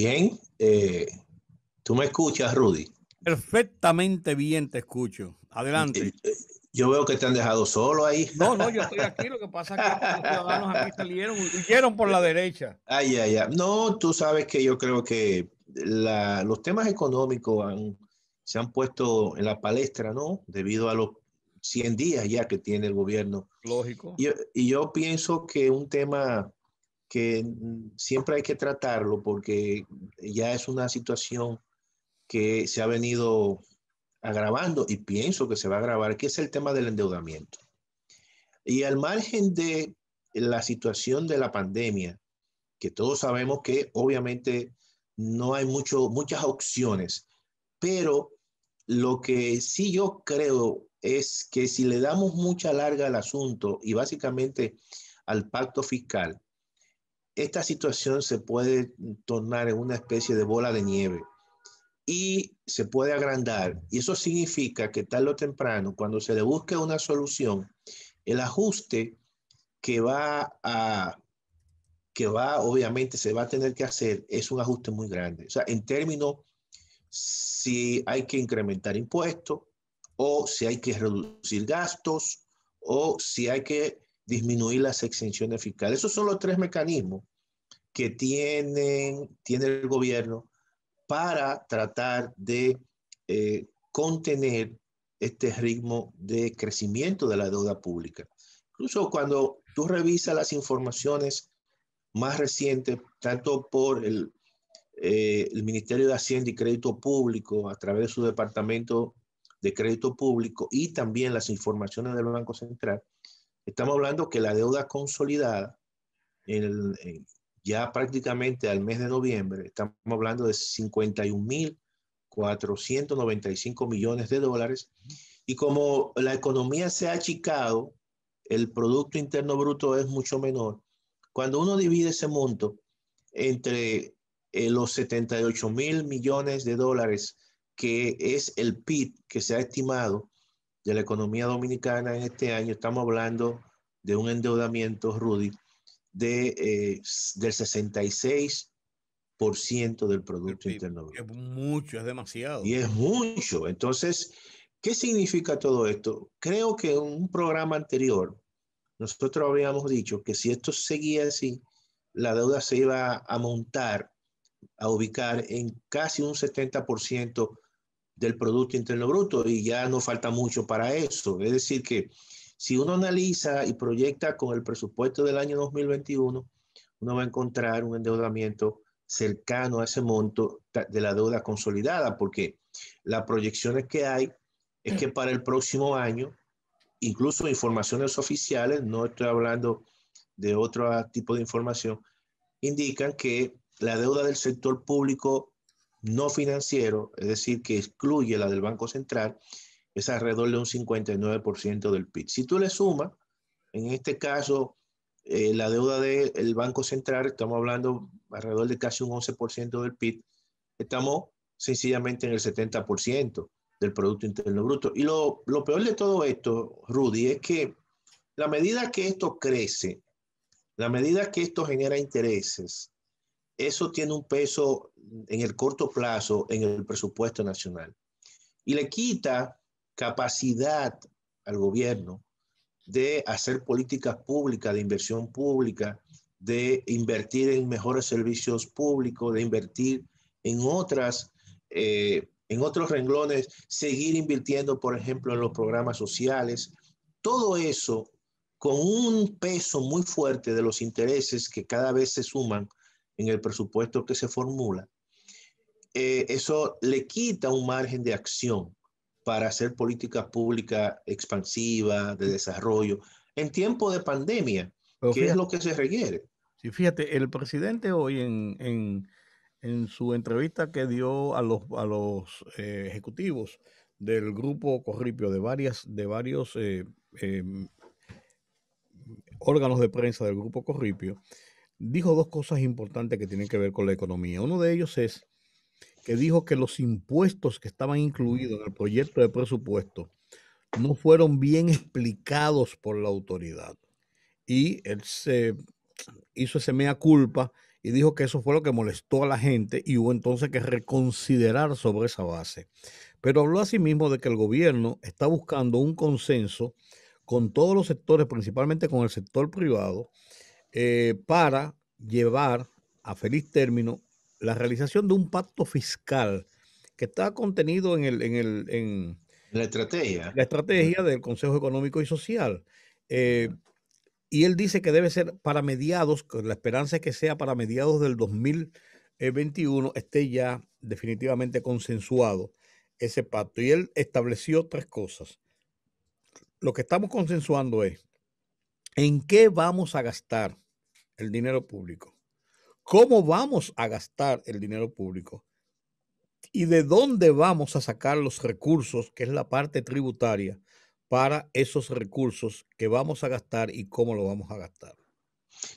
Bien, eh, tú me escuchas, Rudy. Perfectamente bien te escucho. Adelante. Eh, eh, yo veo que te han dejado solo ahí. No, no, yo estoy aquí. Lo que pasa es que los ciudadanos aquí salieron, huyeron por la derecha. Ay, ay, ay. No, tú sabes que yo creo que los temas económicos se han puesto en la palestra, ¿no? Debido a los 100 días ya que tiene el gobierno. Lógico. y yo pienso que un tema que mm, siempre hay que tratarlo porque ya es una situación que se ha venido agravando y pienso que se va a agravar, que es el tema del endeudamiento. Y al margen de la situación de la pandemia, que todos sabemos que obviamente no hay mucho, muchas opciones, pero lo que sí yo creo es que si le damos mucha larga al asunto y básicamente al pacto fiscal, esta situación se puede tornar en una especie de bola de nieve y se puede agrandar. Y eso significa que tal o temprano, cuando se le busque una solución, el ajuste que va a, que va, obviamente, se va a tener que hacer es un ajuste muy grande. O sea, en términos, si hay que incrementar impuestos o si hay que reducir gastos o si hay que disminuir las exenciones fiscales. Esos son los tres mecanismos que tienen, tiene el gobierno para tratar de eh, contener este ritmo de crecimiento de la deuda pública. Incluso cuando tú revisas las informaciones más recientes, tanto por eh, el Ministerio de Hacienda y Crédito Público, a través de su Departamento de Crédito Público y también las informaciones del Banco Central, Estamos hablando que la deuda consolidada ya prácticamente al mes de noviembre, estamos hablando de 51.495 millones de dólares. Y como la economía se ha achicado, el Producto Interno Bruto es mucho menor. Cuando uno divide ese monto entre eh, los 78.000 mil millones de dólares que es el PIB que se ha estimado de la economía dominicana en este año, estamos hablando de un endeudamiento, Rudy, de, eh, del 66% del Producto Interno Es mucho, es demasiado. Y es mucho. Entonces, ¿qué significa todo esto? Creo que en un programa anterior, nosotros habíamos dicho que si esto seguía así, la deuda se iba a montar, a ubicar en casi un 70% del Producto Interno Bruto y ya no falta mucho para eso. Es decir, que si uno analiza y proyecta con el presupuesto del año 2021, uno va a encontrar un endeudamiento cercano a ese monto de la deuda consolidada, porque las proyecciones que hay es que para el próximo año, incluso informaciones oficiales, no estoy hablando de otro tipo de información, indican que la deuda del sector público no financiero, es decir, que excluye la del Banco Central, es alrededor de un 59% del PIB. Si tú le sumas, en este caso, eh, la deuda del Banco Central, estamos hablando alrededor de casi un 11% del PIB, estamos sencillamente en el 70% del Producto Interno Bruto. Y lo peor de todo esto, Rudy, es que la medida que esto crece, la medida que esto genera intereses, eso tiene un peso en el corto plazo en el presupuesto nacional y le quita capacidad al gobierno de hacer políticas públicas, de inversión pública, de invertir en mejores servicios públicos, de invertir en otras, eh, en otros renglones, seguir invirtiendo, por ejemplo, en los programas sociales. Todo eso con un peso muy fuerte de los intereses que cada vez se suman en el presupuesto que se formula, eh, eso le quita un margen de acción para hacer política pública expansiva, de desarrollo, en tiempo de pandemia, que es lo que se requiere. Sí, fíjate, el presidente hoy en, en, en su entrevista que dio a los, a los eh, ejecutivos del grupo Corripio, de, varias, de varios eh, em, órganos de prensa del grupo Corripio, dijo dos cosas importantes que tienen que ver con la economía. Uno de ellos es que dijo que los impuestos que estaban incluidos en el proyecto de presupuesto no fueron bien explicados por la autoridad. Y él se hizo ese mea culpa y dijo que eso fue lo que molestó a la gente y hubo entonces que reconsiderar sobre esa base. Pero habló asimismo de que el gobierno está buscando un consenso con todos los sectores, principalmente con el sector privado, eh, para llevar a feliz término la realización de un pacto fiscal que está contenido en, la estrategia. La estrategia del Consejo Económico y Social. Eh, y él dice que debe ser para mediados, con la esperanza es que sea para mediados del 2021, esté ya definitivamente consensuado ese pacto. Y él estableció tres cosas. Lo que estamos consensuando es en qué vamos a gastar el dinero público? ¿Cómo vamos a gastar el dinero público? ¿Y de dónde vamos a sacar los recursos, que es la parte tributaria, para esos recursos que vamos a gastar y cómo lo vamos a gastar?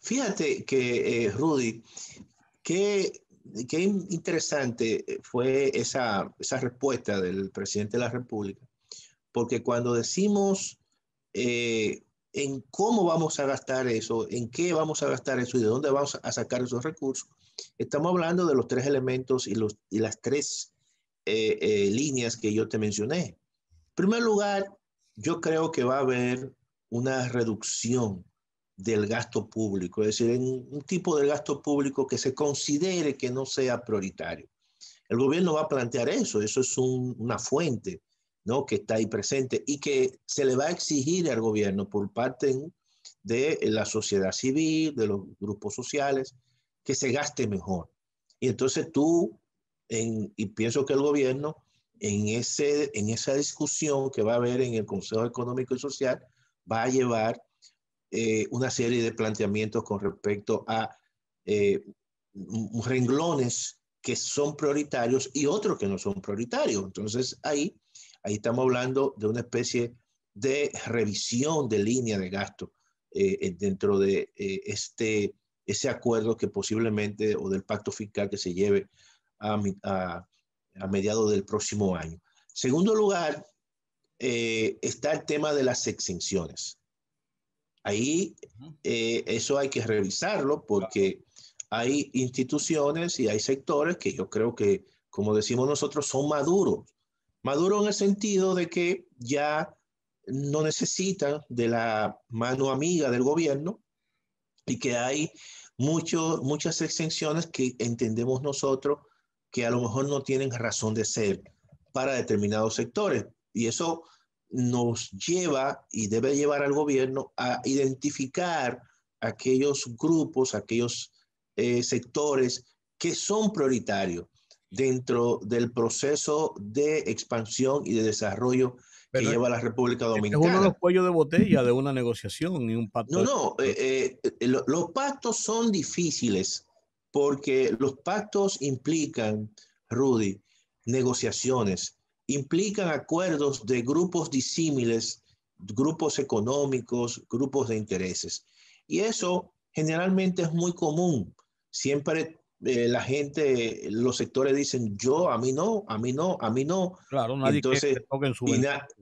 Fíjate que, eh, Rudy, qué, interesante fue esa, esa respuesta del presidente de la República, porque cuando decimos eh, en cómo vamos a gastar eso, en qué vamos a gastar eso y de dónde vamos a sacar esos recursos, estamos hablando de los tres elementos y, las tres eh, eh, líneas que yo te mencioné. En primer lugar, yo creo que va a haber una reducción del gasto público, es decir, un tipo de gasto público que se considere que no sea prioritario. El gobierno va a plantear eso, eso es una fuente ¿no? que está ahí presente y que se le va a exigir al gobierno por parte de la sociedad civil, de los grupos sociales, que se gaste mejor. Y entonces tú, y pienso que el gobierno, en, ese, en esa discusión que va a haber en el Consejo Económico y Social, va a llevar eh, una serie de planteamientos con respecto a eh, renglones que son prioritarios y otros que no son prioritarios. Entonces ahí Ahí estamos hablando de una especie de revisión de línea de gasto eh, dentro de eh, este, ese acuerdo que posiblemente o del pacto fiscal que se lleve a, a, mediados del próximo año. Segundo lugar, eh, está el tema de las exenciones. Ahí eso hay que revisarlo porque hay instituciones y hay sectores que yo creo que, como decimos nosotros, son maduros Maduro en el sentido de que ya no necesitan de la mano amiga del gobierno y que hay muchas exenciones que entendemos nosotros que a lo mejor no tienen razón de ser para determinados sectores. Y eso nos lleva y debe llevar al gobierno a identificar aquellos grupos, aquellos eh, sectores que son prioritarios dentro del proceso de expansión y de desarrollo que lleva la República Dominicana. Es uno de los cuellos de botella de una negociación y un pacto. No, no, eh, eh, los pactos son difíciles porque los pactos implican, Rudy, negociaciones, implican acuerdos de grupos disímiles, grupos económicos, grupos de intereses. Y eso generalmente es muy común. Siempre eh, la gente, los sectores dicen, yo, a mí no, a mí no, a mí no. Claro, nadie quiere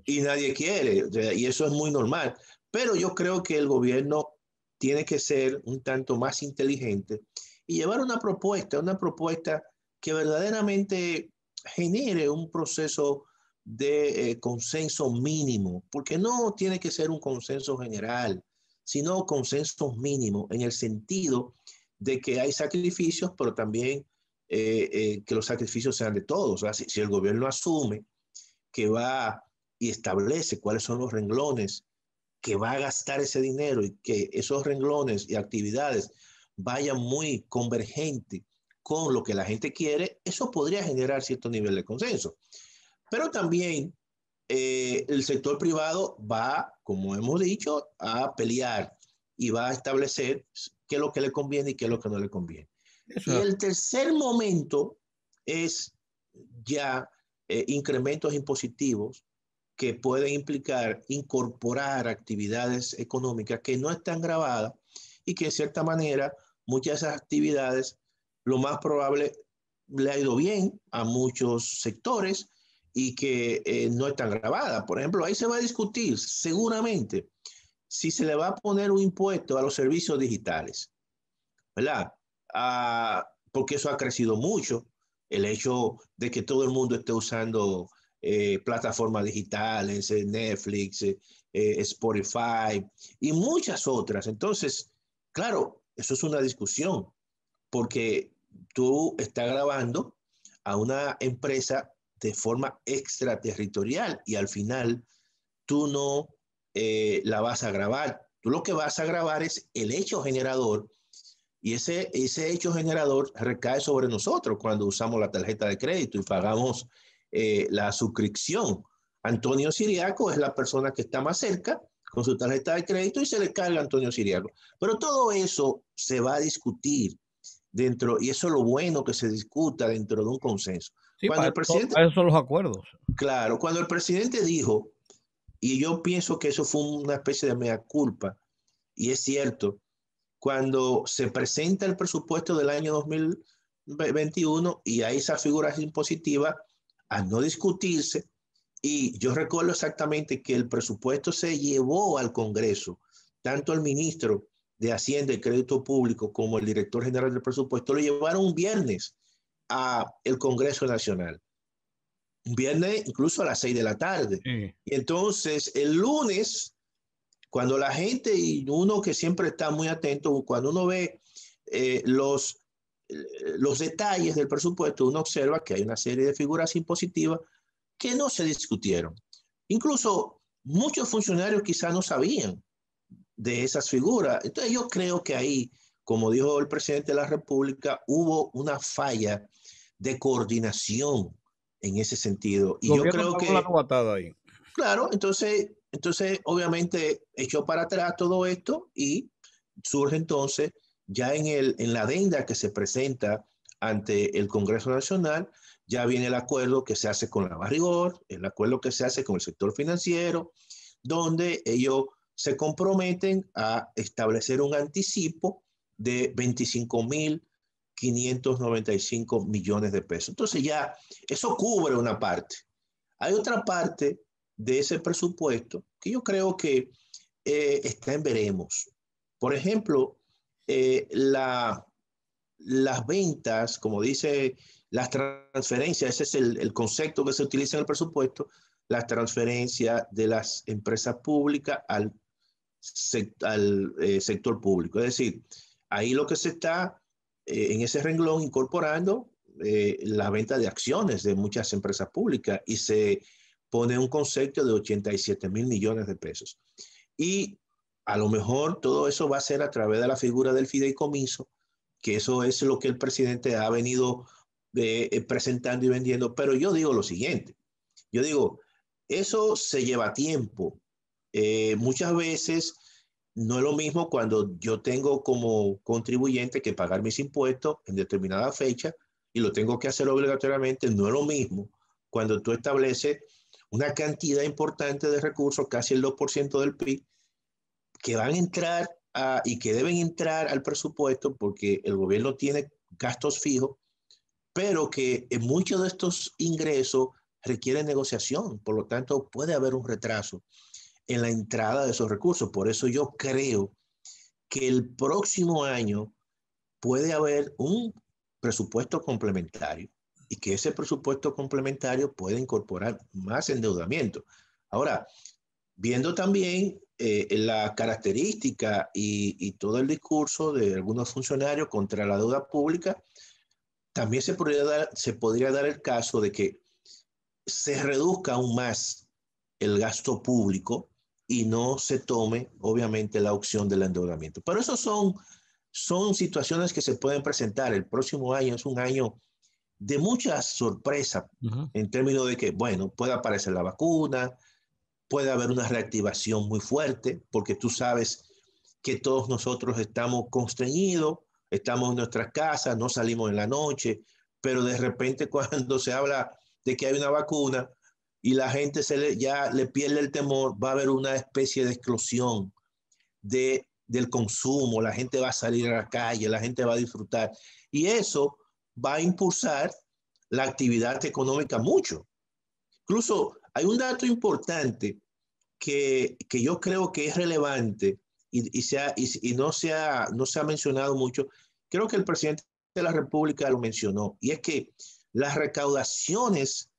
y, nadie quiere, y eso es muy normal. Pero yo creo que el gobierno tiene que ser un tanto más inteligente y llevar una propuesta, una propuesta que verdaderamente genere un proceso de eh, consenso mínimo, porque no tiene que ser un consenso general, sino consenso mínimo en el sentido de que hay sacrificios, pero también eh, eh, que los sacrificios sean de todos. O si, el gobierno asume que va y establece cuáles son los renglones que va a gastar ese dinero y que esos renglones y actividades vayan muy convergente con lo que la gente quiere, eso podría generar cierto nivel de consenso. Pero también eh, el sector privado va, como hemos dicho, a pelear y va a establecer qué es lo que le conviene y qué es lo que no le conviene. Y el tercer momento es ya eh, incrementos impositivos que pueden implicar incorporar actividades económicas que no están grabadas y que de cierta manera muchas de esas actividades lo más probable le ha ido bien a muchos sectores y que eh, no están grabadas. Por ejemplo, ahí se va a discutir seguramente si se le va a poner un impuesto a los servicios digitales, ¿verdad? Ah, porque eso ha crecido mucho, el hecho de que todo el mundo esté usando eh, plataformas digitales, eh, Netflix, eh, Spotify y muchas otras. Entonces, claro, eso es una discusión, porque tú estás grabando a una empresa de forma extraterritorial y al final tú no eh, la vas a grabar. Tú lo que vas a grabar es el hecho generador y ese, ese hecho generador recae sobre nosotros cuando usamos la tarjeta de crédito y pagamos eh, la suscripción. Antonio Siriaco es la persona que está más cerca con su tarjeta de crédito y se le carga a Antonio Siriaco. Pero todo eso se va a discutir dentro, y eso es lo bueno que se discuta dentro de un consenso. cuando presidente, son los acuerdos. Claro, cuando el presidente dijo y yo pienso que eso fue una especie de mea culpa. Y es cierto, cuando se presenta el presupuesto del año 2021 y hay esa figura impositiva a no discutirse, y yo recuerdo exactamente que el presupuesto se llevó al Congreso, tanto el ministro de Hacienda y Crédito Público como el director general del presupuesto lo llevaron un viernes al Congreso Nacional viernes incluso a las 6 de la tarde. Y entonces el lunes, cuando la gente y uno que siempre está muy atento, cuando uno ve eh, los, eh, los detalles del presupuesto, uno observa que hay una serie de figuras impositivas que no se discutieron. Incluso muchos funcionarios quizás no sabían de esas figuras. Entonces yo creo que ahí, como dijo el presidente de la República, hubo una falla de coordinación en ese sentido. Y yo creo que... Claro, entonces, entonces obviamente echó para atrás todo esto y surge entonces ya en, el, en la adenda que se presenta ante el Congreso Nacional, ya viene el acuerdo que se hace con la Barrigor, el acuerdo que se hace con el sector financiero, donde ellos se comprometen a establecer un anticipo de 25 mil 595 millones de pesos. Entonces ya eso cubre una parte. Hay otra parte de ese presupuesto que yo creo que eh, está en veremos. Por ejemplo, eh, las ventas, como dice las transferencias, ese es el, concepto que se utiliza en el presupuesto, las transferencias de las empresas públicas al, eh, sector público. Es decir, ahí lo que se está eh, en ese renglón incorporando eh, la venta de acciones de muchas empresas públicas y se pone un concepto de 87 mil millones de pesos. Y a lo mejor todo eso va a ser a través de la figura del fideicomiso, que eso es lo que el presidente ha venido eh, presentando y vendiendo. Pero yo digo lo siguiente, yo digo, eso se lleva tiempo. muchas veces no es lo mismo cuando yo tengo como contribuyente que pagar mis impuestos en determinada fecha y lo tengo que hacer obligatoriamente. No es lo mismo cuando tú estableces una cantidad importante de recursos, casi el 2% del PIB, que van a entrar y que deben entrar al presupuesto porque el gobierno tiene gastos fijos, pero que muchos de estos ingresos requieren negociación, por lo tanto puede haber un retraso en la entrada de esos recursos. Por eso yo creo que el próximo año puede haber un presupuesto complementario y que ese presupuesto complementario puede incorporar más endeudamiento. Ahora, viendo también eh, la característica y, todo el discurso de algunos funcionarios contra la deuda pública, también se podría se podría dar el caso de que se reduzca aún más el gasto público y no se tome, obviamente, la opción del endeudamiento. Pero esas son, son situaciones que se pueden presentar. El próximo año es un año de mucha sorpresa en términos de que, bueno, puede aparecer la vacuna, puede haber una reactivación muy fuerte, porque tú sabes que todos nosotros estamos constreñidos, estamos en nuestras casas, no salimos en la noche, pero de repente cuando se habla de que hay una vacuna, y la gente se ya le pierde el temor, va a haber una especie de explosión de, del consumo, la gente va a salir a la calle, la gente va a disfrutar. Y eso va a impulsar la actividad económica mucho. Incluso hay un dato importante que, yo creo que es relevante y, y, no, se no se ha mencionado mucho. Creo que el presidente de la República lo mencionó, y es que las recaudaciones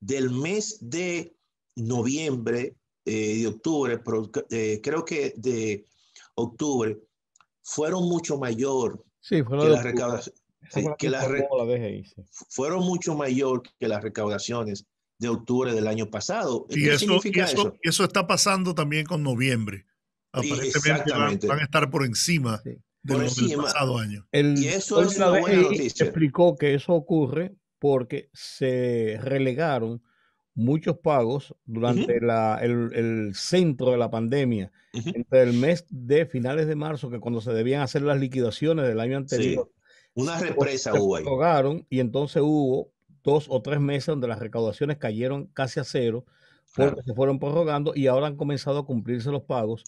del mes de noviembre, eh, de octubre, eh, creo que de octubre, fueron mucho mayor fueron que las recaudaciones. mucho mayor que las recaudaciones de octubre del año pasado. Y, eso, eso, está pasando también con noviembre. Aparentemente van, a estar por encima del pasado año. y eso es una buena eh, noticia. Explicó que eso ocurre porque se relegaron muchos pagos durante el, centro de la pandemia, entre el mes de finales de marzo, que cuando se debían hacer las liquidaciones del año anterior. Una represa hubo y entonces hubo dos o tres meses donde las recaudaciones cayeron casi a cero porque se fueron prorrogando y ahora han comenzado a cumplirse los pagos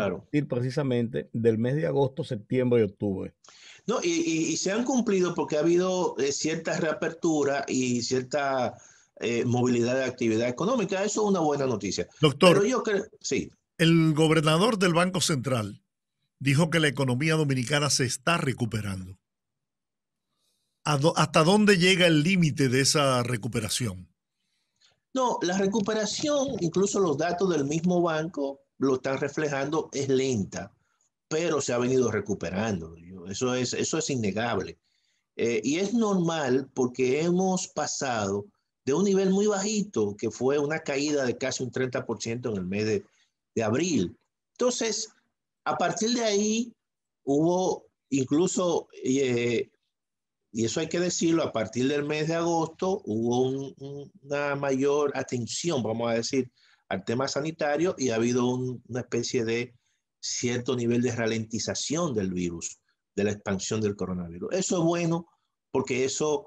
claro. a precisamente del mes de agosto, septiembre y octubre. No, y, se han cumplido porque ha habido eh, cierta reapertura y cierta eh, movilidad de actividad económica. Eso es una buena noticia. Doctor, yo El gobernador del Banco Central dijo que la economía dominicana se está recuperando. ¿Hasta dónde llega el límite de esa recuperación? No, la recuperación, incluso los datos del mismo banco, lo están reflejando, es lenta, pero se ha venido recuperando. Eso es, eso es innegable. Eh, y es normal porque hemos pasado de un nivel muy bajito, que fue una caída de casi un 30% en el mes de, abril. Entonces, a partir de ahí hubo incluso, eh, y eso hay que decirlo, a partir del mes de agosto hubo una mayor atención, vamos a decir, al tema sanitario y ha habido una especie de cierto nivel de ralentización del virus, de la expansión del coronavirus. Eso es bueno porque eso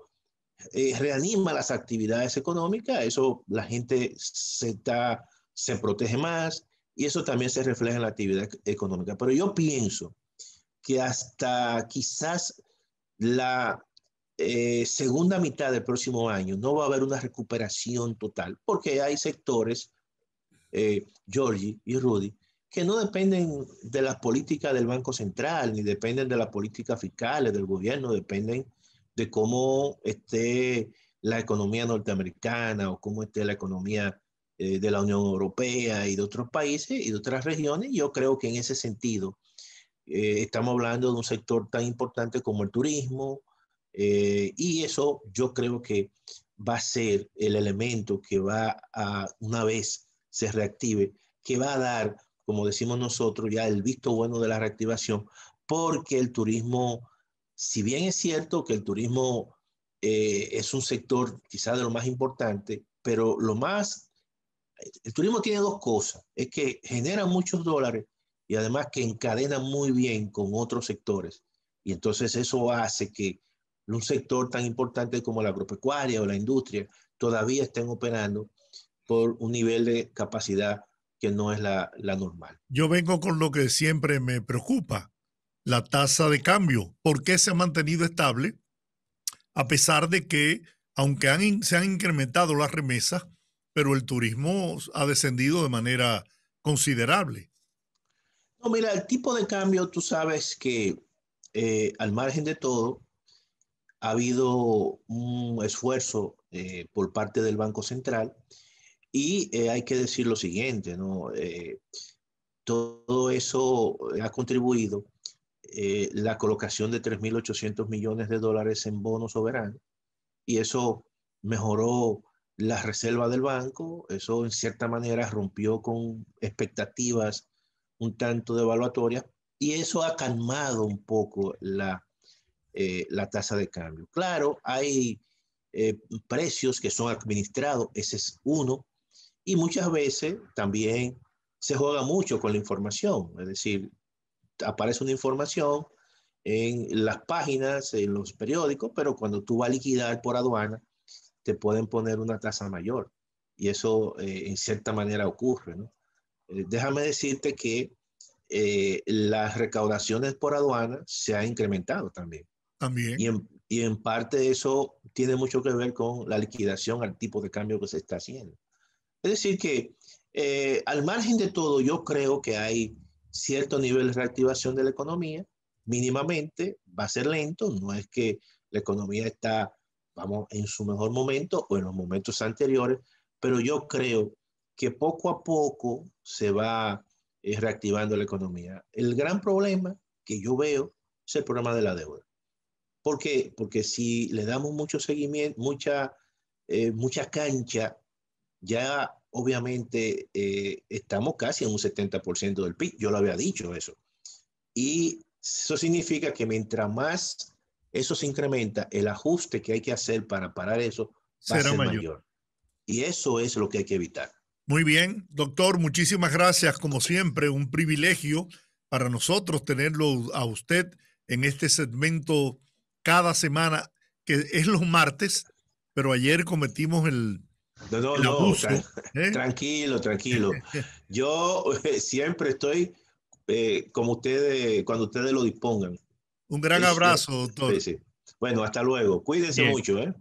eh, reanima las actividades económicas, eso la gente se, está, se protege más y eso también se refleja en la actividad económica. Pero yo pienso que hasta quizás la eh, segunda mitad del próximo año no va a haber una recuperación total porque hay sectores eh, Georgie y Rudy, que no dependen de las políticas del Banco Central, ni dependen de las políticas fiscales del gobierno, dependen de cómo esté la economía norteamericana o cómo esté la economía eh, de la Unión Europea y de otros países y de otras regiones. Yo creo que en ese sentido eh, estamos hablando de un sector tan importante como el turismo y eso yo creo que va a ser el elemento que va a, una vez se reactive, que va a dar, como decimos nosotros, ya el visto bueno de la reactivación, porque el turismo, si bien es cierto que el turismo eh, es un sector quizás de lo más importante, pero lo más, el turismo tiene dos cosas, es que genera muchos dólares y además que encadena muy bien con otros sectores. Y entonces eso hace que un sector tan importante como la agropecuaria o la industria todavía estén operando por un nivel de capacidad que no es la, normal. Yo vengo con lo que siempre me preocupa, la tasa de cambio. ¿Por qué se ha mantenido estable? A pesar de que, aunque se han incrementado las remesas, pero el turismo ha descendido de manera considerable. No, mira, el tipo de cambio, tú sabes que eh, al margen de todo, ha habido un esfuerzo eh, por parte del Banco Central y eh, hay que decir lo siguiente, ¿no? Eh, todo eso ha contribuido eh, la colocación de 3.800 millones de dólares en bonos soberanos y eso mejoró la reserva del banco, eso en cierta manera rompió con expectativas un tanto devaluatorias y eso ha calmado un poco la, la tasa de cambio. Claro, hay precios que son administrados, ese es uno, y muchas veces también se juega mucho con la información, es decir, aparece una información en las páginas, en los periódicos, pero cuando tú vas a liquidar por aduana, te pueden poner una tasa mayor. Y eso eh, en cierta manera ocurre. ¿no? Eh, déjame decirte que eh, las recaudaciones por aduana se han incrementado también. También. Y en, y en parte eso tiene mucho que ver con la liquidación al tipo de cambio que se está haciendo. Es decir, que eh, al margen de todo, yo creo que hay cierto nivel de reactivación de la economía, mínimamente, va a ser lento, no es que la economía está, vamos, en su mejor momento o en los momentos anteriores, pero yo creo que poco a poco se va eh, reactivando la economía. El gran problema que yo veo es el problema de la deuda. ¿Por qué? Porque si le damos mucho seguimiento, mucha, eh, mucha cancha ya obviamente eh, estamos casi en un 70% del PIB, yo lo había dicho eso. Y eso significa que mientras más eso se incrementa, el ajuste que hay que hacer para parar eso va será mayor. Y eso es lo que hay que evitar. Muy bien, doctor, muchísimas gracias. Como siempre, un privilegio para nosotros tenerlo a usted en este segmento cada semana, que es los martes, pero ayer cometimos el no, no, no. ¿eh? Tranquilo, tranquilo. Yo eh, siempre estoy eh, como ustedes, cuando ustedes lo dispongan. Un gran este, abrazo, doctor. Bueno, hasta luego. Cuídense mucho, ¿eh?